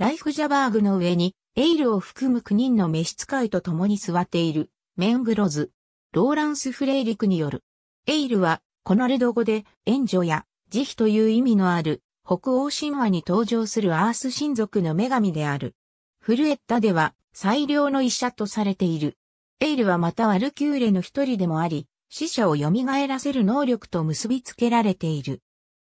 ライフジャバーグの上に、エイルを含む9人の召使いと共に座っている、メンブロズ、ローランス・フレイリクによる。エイルは、コナルド語で、援助や、慈悲という意味のある、北欧神話に登場するアース神族の女神である。フルエッタでは、最良の医者とされている。エイルはまたワルキューレの一人でもあり、死者を蘇らせる能力と結びつけられている。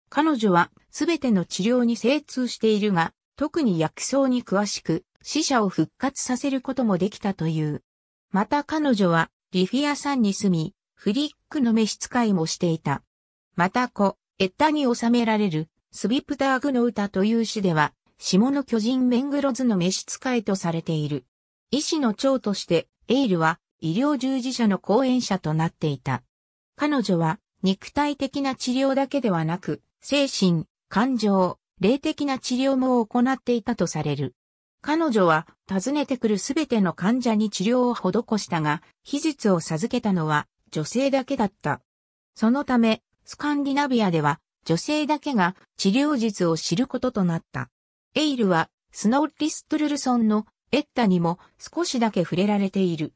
彼女は、すべての治療に精通しているが、特に薬草に詳しく、死者を復活させることもできたという。また彼女は、リフィア山に住み、フリックの召使いもしていた。また子、エッタに収められる、スビプターグの歌という詩では、下の巨人メングロズの召使いとされている。医師の長として、エイルは医療従事者の講演者となっていた。彼女は肉体的な治療だけではなく、精神、感情、霊的な治療も行っていたとされる。彼女は訪ねてくるすべての患者に治療を施したが、秘術を授けたのは女性だけだった。そのため、スカンディナビアでは女性だけが治療術を知ることとなった。エイルはスノーリストルルソンのエッタにも少しだけ触れられている。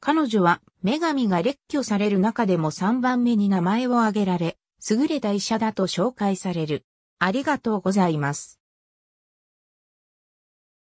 彼女は女神が列挙される中でも3番目に名前を挙げられ、優れた医者だと紹介される。ありがとうございます。